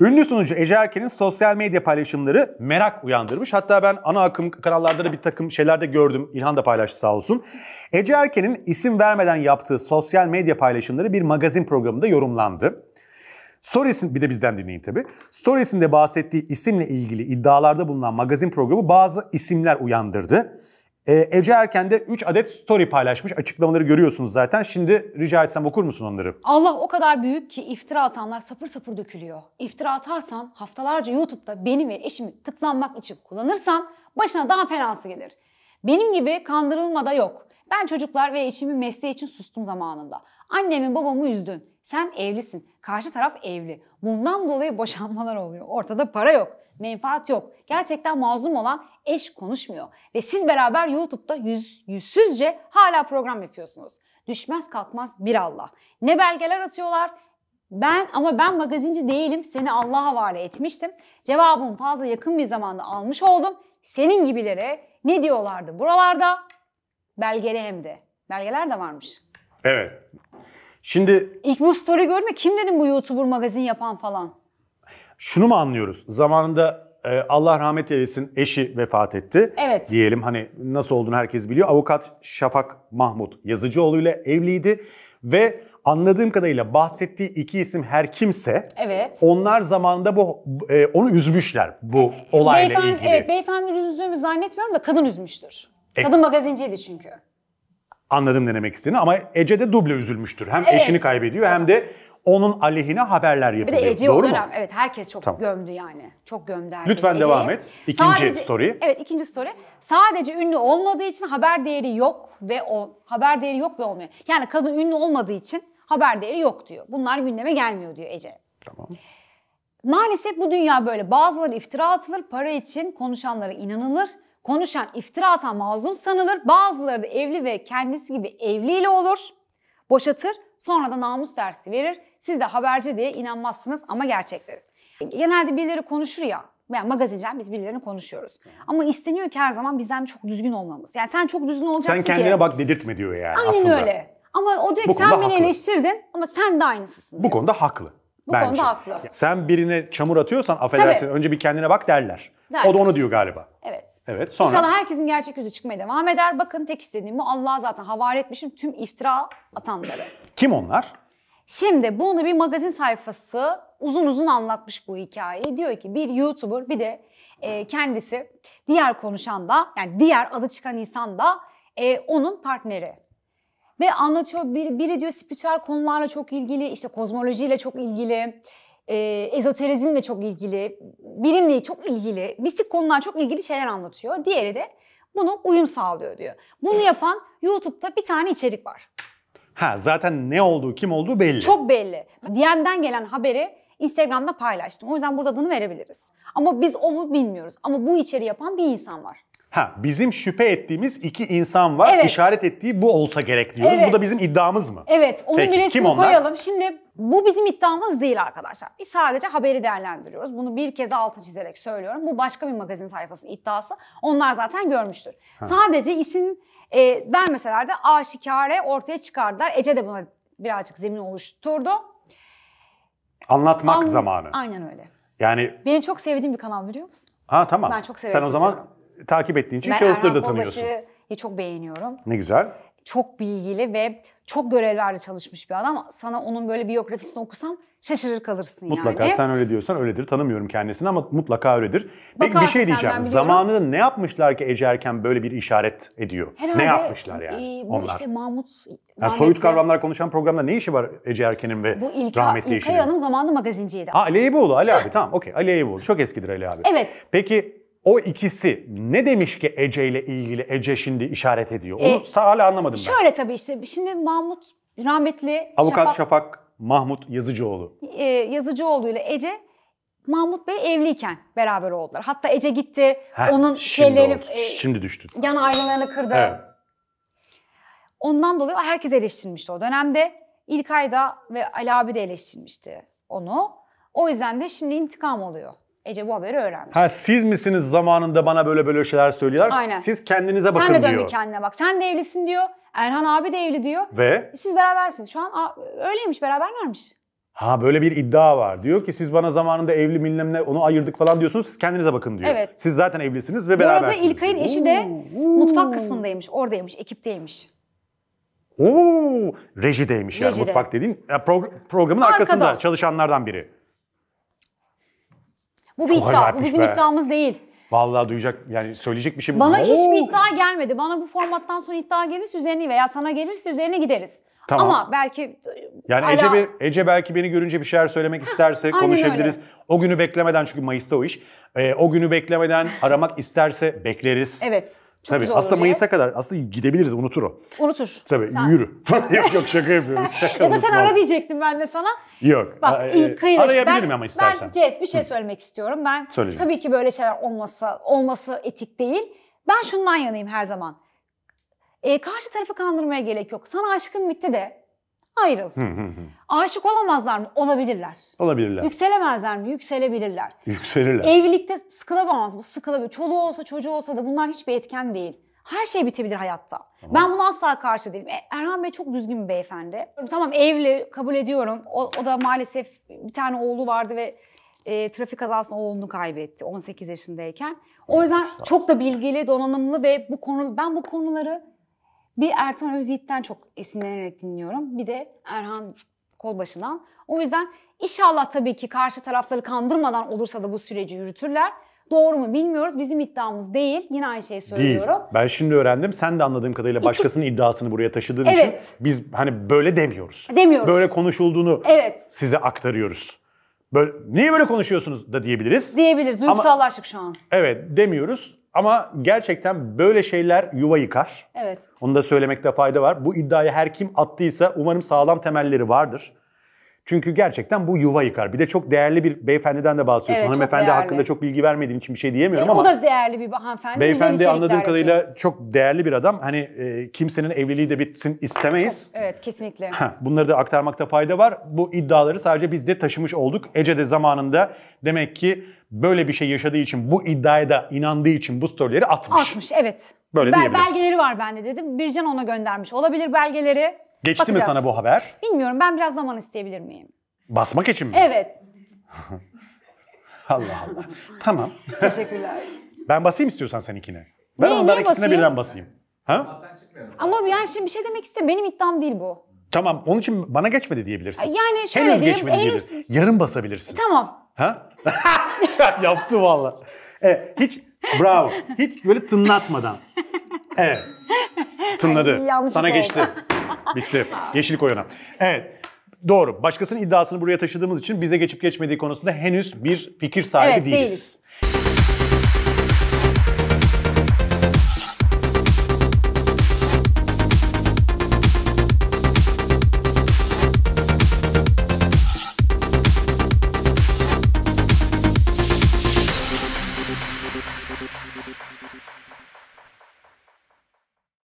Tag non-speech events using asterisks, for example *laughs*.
Ünlü sunucu Ece Erken'in sosyal medya paylaşımları merak uyandırmış. Hatta ben ana akım kanallarda da bir takım şeyler de gördüm. İlhan da paylaştı sağ olsun. Ece Erken'in isim vermeden yaptığı sosyal medya paylaşımları bir magazin programında yorumlandı. Stories'in bir de bizden dinleyin tabi. Stories'inde bahsettiği isimle ilgili iddialarda bulunan magazin programı bazı isimler uyandırdı. E, Ece Erken de 3 adet story paylaşmış. Açıklamaları görüyorsunuz zaten. Şimdi rica etsem okur musun onları? Allah o kadar büyük ki iftira atanlar sapır sapır dökülüyor. İftira atarsan haftalarca YouTube'da beni ve eşimi tıklanmak için kullanırsan başına daha fenası gelir. Benim gibi kandırılma da yok. Ben çocuklar ve eşimi mesleği için sustum zamanında. Annemin babamı üzdün. Sen evlisin. Karşı taraf evli. Bundan dolayı boşanmalar oluyor. Ortada para yok. Menfaat yok. Gerçekten mazlum olan eş konuşmuyor. Ve siz beraber YouTube'da yüz, yüzsüzce hala program yapıyorsunuz. Düşmez kalkmaz bir Allah. Ne belgeler atıyorlar ben ama ben magazinci değilim seni Allah'a havale etmiştim. Cevabımı fazla yakın bir zamanda almış oldum. Senin gibilere ne diyorlardı buralarda? Belgeli hem de. Belgeler de varmış. Evet. Şimdi ilk bu story görme kim dedim bu YouTuber magazin yapan falan. Şunu mu anlıyoruz? Zamanında e, Allah rahmet eylesin eşi vefat etti. Evet. Diyelim hani nasıl olduğunu herkes biliyor. Avukat Şafak Mahmut Yazıcıoğlu ile evliydi ve anladığım kadarıyla bahsettiği iki isim her kimse evet. onlar zamanında bu e, onu üzmüşler bu e, olayla beyefendi, ilgili. Evet, beyefendi üzüldüğümü zannetmiyorum da kadın üzmüştür. E, kadın magazinciydi çünkü. Anladım ne demek istediğini ama Ece de duble üzülmüştür. Hem evet. eşini kaybediyor hem de onun aleyhine haberler yapıyor. Bir de Ece'yi Doğru o dönem, mu? evet herkes çok tamam. gömdü yani. Çok gömdü herkes. Lütfen Ece'yi. devam et. İkinci Sadece, story. Evet ikinci story. Sadece ünlü olmadığı için haber değeri yok ve o haber değeri yok ve olmuyor. Yani kadın ünlü olmadığı için haber değeri yok diyor. Bunlar gündeme gelmiyor diyor Ece. Tamam. Maalesef bu dünya böyle. Bazıları iftira atılır, para için konuşanlara inanılır konuşan, iftira atan mazlum sanılır. Bazıları da evli ve kendisi gibi evliyle olur. Boşatır, sonra da namus dersi verir. Siz de haberci diye inanmazsınız ama gerçekleri. Genelde birileri konuşur ya, yani magazincen biz birilerini konuşuyoruz. Ama isteniyor ki her zaman bizden çok düzgün olmamız. Yani sen çok düzgün olacaksın Sen kendine ki. bak dedirtme diyor yani Aynen aslında. Aynen öyle. Ama o diyor ki sen beni haklı. eleştirdin ama sen de aynısısın. Bu konuda haklı. Bu bence. konuda haklı. Sen birine çamur atıyorsan affedersin Tabii. önce bir kendine bak derler. derler. O da onu diyor galiba. Evet. Evet sonra. İnşallah herkesin gerçek yüzü çıkmaya devam eder. Bakın tek istediğim bu Allah'a zaten havale etmişim tüm iftira atanları. Kim onlar? Şimdi bunu bir magazin sayfası uzun uzun anlatmış bu hikayeyi. Diyor ki bir YouTuber bir de e, kendisi diğer konuşan da yani diğer adı çıkan insan da e, onun partneri. Ve anlatıyor biri, biri diyor spiritüel konularla çok ilgili işte kozmolojiyle çok ilgili e, ezoterizmle çok ilgili, bilimle çok ilgili, mistik konular çok ilgili şeyler anlatıyor. Diğeri de bunu uyum sağlıyor diyor. Bunu yapan YouTube'da bir tane içerik var. Ha zaten ne olduğu, kim olduğu belli. Çok belli. DM'den gelen haberi Instagram'da paylaştım. O yüzden burada adını verebiliriz. Ama biz onu bilmiyoruz. Ama bu içeri yapan bir insan var. Ha bizim şüphe ettiğimiz iki insan var. Evet. İşaret ettiği bu olsa gerek diyoruz. Evet. Bu da bizim iddiamız mı? Evet. Onun Peki, bir resmi koyalım. Şimdi bu bizim iddiamız değil arkadaşlar. Biz sadece haberi değerlendiriyoruz. Bunu bir kez altı çizerek söylüyorum. Bu başka bir magazin sayfası iddiası. Onlar zaten görmüştür. Ha. Sadece isim e, vermeseler de aşikare ortaya çıkardılar. Ece de buna birazcık zemin oluşturdu. Anlatmak An zamanı. Aynen öyle. Yani benim çok sevdiğim bir kanal biliyor musun? Ha tamam. Ben çok severek Sen o zaman takip ettiğin için ben da tanıyorsun. Ben Erhan çok beğeniyorum. Ne güzel. Çok bilgili ve çok görevlerde çalışmış bir adam. Sana onun böyle biyografisini okusam şaşırır kalırsın mutlaka, yani. Mutlaka sen öyle diyorsan öyledir. Tanımıyorum kendisini ama mutlaka öyledir. Peki bir şey diyeceğim. Zamanında ne yapmışlar ki Ece Erken böyle bir işaret ediyor? Herhalde, ne yapmışlar yani e, bu onlar? işte Mahmut... Yani soyut kavramlar konuşan programda ne işi var Ece Erken'in ve bu İlka, rahmetli İlkay Hanım zamanında magazinciydi. Ha Ali Eyüboğlu, Ali *laughs* abi tamam okey Ali Eyüboğlu. Çok eskidir Ali abi. Evet. Peki o ikisi ne demiş ki Ece ile ilgili Ece şimdi işaret ediyor? Onu e, hala anlamadım şöyle ben. Şöyle tabii işte şimdi Mahmut rahmetli Avukat Şafak, Şafak Mahmut Yazıcıoğlu. E, Yazıcıoğlu ile Ece Mahmut Bey evliyken beraber oldular. Hatta Ece gitti Heh, onun şimdi şeyleri oldu. e, şimdi düştü. Yan aynalarını kırdı. Ondan dolayı herkes eleştirmişti o dönemde. İlkay da ve Ali abi de eleştirmişti onu. O yüzden de şimdi intikam oluyor. Ece bu haberi öğrenmiş. Ha siz misiniz zamanında bana böyle böyle şeyler söylüyorlar? Aynen. Siz kendinize Sen bakın diyor. Sen de dön bir kendine bak. Sen de evlisin diyor. Erhan abi de evli diyor. Ve? E, siz berabersiniz. Şu an öyleymiş beraberlermiş. Ha böyle bir iddia var. Diyor ki siz bana zamanında evli bilmem onu ayırdık falan diyorsunuz. Siz kendinize bakın diyor. Evet. Siz zaten evlisiniz ve Bu berabersiniz. Bu arada İlkay'ın eşi de Oo. mutfak kısmındaymış. Oradaymış, ekipteymiş. Oo, rejideymiş yani Rejide. mutfak dediğin program, programın Arkada. arkasında çalışanlardan biri. Bu bir iddia. Bu bizim be. iddiamız değil. Vallahi duyacak yani söyleyecek bir şey Bana Oo. hiçbir iddia gelmedi. Bana bu formattan sonra iddia gelirse üzerine veya sana gelirse üzerine gideriz. Tamam. Ama belki yani hala... Ece, Ece belki beni görünce bir şeyler söylemek isterse Heh, konuşabiliriz. Öyle. O günü beklemeden çünkü Mayıs'ta o iş. Ee, o günü beklemeden aramak isterse bekleriz. Evet. Çok Tabii. zor aslında olacak. Mayıs'a kadar aslında gidebiliriz unutur o. Unutur. Tabii Sen- yürü. *laughs* yok yok şaka yapıyorum. *laughs* Şaka Ya da sen unutmaz. ara diyecektim ben de sana. Yok. Bak e, iyi kıyır. Arayabilirim ama istersen. Ben Cez bir şey söylemek istiyorum. Ben Söyle tabii ki böyle şeyler olması olması etik değil. Ben şundan yanayım her zaman. E, karşı tarafı kandırmaya gerek yok. Sana aşkım bitti de ayrıl. Hı hı hı. Aşık olamazlar mı? Olabilirler. Olabilirler. Yükselemezler mi? Yükselebilirler. Yükselirler. Evlilikte sıkılamaz mı? Sıkılabilir. Çoluğu olsa çocuğu olsa da bunlar hiçbir etken değil. Her şey bitebilir hayatta. Tamam. Ben buna asla karşı değilim. E, Erhan Bey çok düzgün bir beyefendi. Tamam evli kabul ediyorum. O, o da maalesef bir tane oğlu vardı ve e, trafik kazasında oğlunu kaybetti 18 yaşındayken. O yüzden çok da bilgili, donanımlı ve bu konu ben bu konuları bir Ertan Özyiğit'ten çok esinlenerek dinliyorum. Bir de Erhan Kolbaşı'dan. O yüzden inşallah tabii ki karşı tarafları kandırmadan olursa da bu süreci yürütürler. Doğru mu bilmiyoruz. Bizim iddiamız değil. Yine aynı şeyi söylüyorum. Değil. Ben şimdi öğrendim. Sen de anladığım kadarıyla İkisi... başkasının iddiasını buraya taşıdığın evet. için biz hani böyle demiyoruz. Demiyoruz. Böyle konuşulduğunu evet. size aktarıyoruz. Böyle, niye böyle konuşuyorsunuz da diyebiliriz. Diyebiliriz. Duygusallaştık şu an. Evet demiyoruz ama gerçekten böyle şeyler yuva yıkar. Evet. Onu da söylemekte fayda var. Bu iddiayı her kim attıysa umarım sağlam temelleri vardır. Çünkü gerçekten bu yuva yıkar. Bir de çok değerli bir beyefendiden de bahsediyorsun. Evet, Hanımefendi hakkında çok bilgi vermediğim için bir şey diyemiyorum e, ama. O da değerli bir hanımefendi. Beyefendi şey anladığım kadarıyla yapıyor. çok değerli bir adam. Hani e, kimsenin evliliği de bitsin istemeyiz. Çok, evet kesinlikle. Ha, bunları da aktarmakta fayda var. Bu iddiaları sadece biz de taşımış olduk. Ece de zamanında demek ki böyle bir şey yaşadığı için, bu iddiaya da inandığı için bu storyleri atmış. Atmış evet. Böyle Bel diyebiliriz. Belgeleri var bende dedim. Bircan ona göndermiş. Olabilir belgeleri. Geçti Bakacağız. mi sana bu haber? Bilmiyorum ben biraz zaman isteyebilir miyim? Basmak için mi? Evet. *laughs* Allah Allah. tamam. *laughs* Teşekkürler. Ben basayım istiyorsan seninkine. Ben Niye- onlar niye ikisine basayım? birden basayım. Ha? Ama yani şimdi bir şey demek istemiyorum. Benim iddiam değil bu. Tamam onun için bana geçmedi diyebilirsin. Yani şöyle henüz diyeyim, geçmedi henüz- diyebilirsin. Yarın basabilirsin. Tamam. Ha? *laughs* Yaptı valla. Evet, hiç bravo. Hiç böyle tınlatmadan. Evet. Tınladı. Ay, yanlışlıkla Sana geçti. oldu. Bitti. Yeşil koyuna. Evet. Doğru. Başkasının iddiasını buraya taşıdığımız için bize geçip geçmediği konusunda henüz bir fikir sahibi evet, değiliz. değiliz.